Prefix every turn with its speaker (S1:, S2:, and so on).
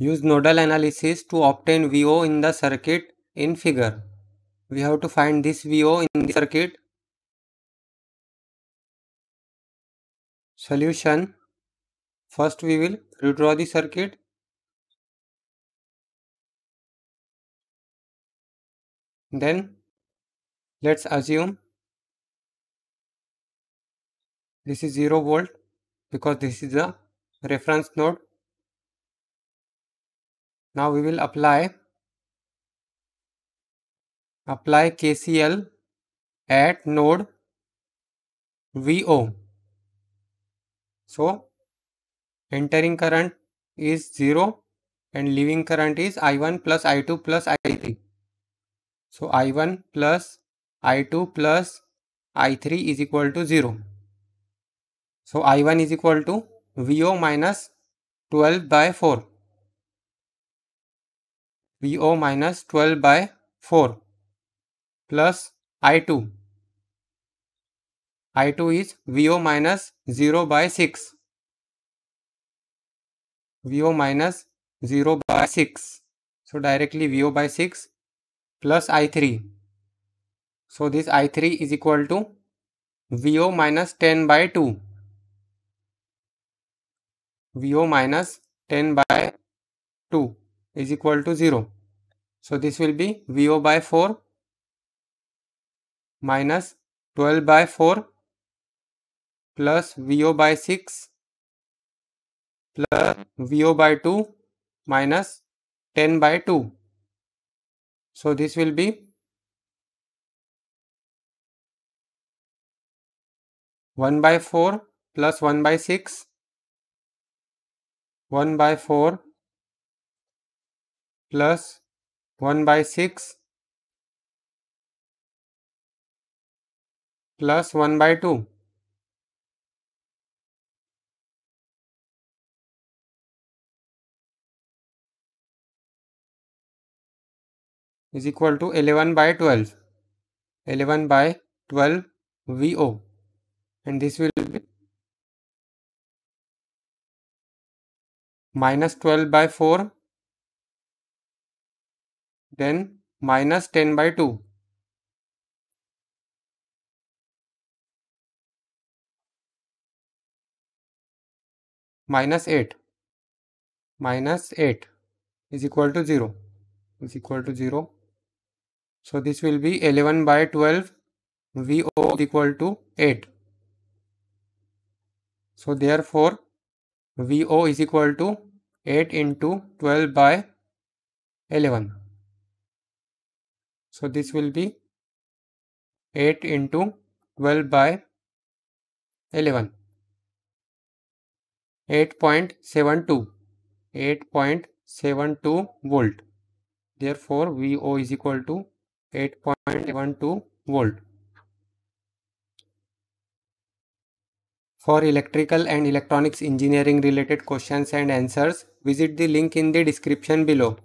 S1: Use nodal analysis to obtain VO in the circuit in figure. We have to find this VO in the circuit.
S2: Solution First we will redraw the circuit. Then let's assume
S1: this is 0 volt because this is the reference node now we will apply apply KCL at node VO. So entering current is 0 and leaving current is I1 plus I2 plus I3. So I1 plus I2 plus I3 is equal to 0. So I1 is equal to VO minus 12 by 4. VO minus 12 by 4 plus I2. I2 is VO minus 0 by 6. VO minus 0 by 6. So directly VO by 6 plus I3. So this I3 is equal to VO minus 10 by 2. VO minus 10 by 2 is equal to 0. So this will be VO by 4 minus 12 by 4 plus VO by 6 plus VO by 2 minus 10 by 2. So this will be 1 by 4 plus 1 by 6 1 by 4 plus 1 by 6
S2: plus 1 by 2. is equal to 11 by 12 11 by 12 VO
S1: and this will be minus 12 by 4 then minus
S2: 10 by 2. minus 8
S1: minus 8 is equal to 0 is equal to 0 so this will be 11 by 12 VO equal to 8 so therefore VO is equal to 8 into 12 by 11 so this will be 8 into 12 by 11. 8.72 8.72 volt. Therefore, VO is equal to 8.72 volt. For electrical and electronics engineering related questions and answers, visit the link in the description below.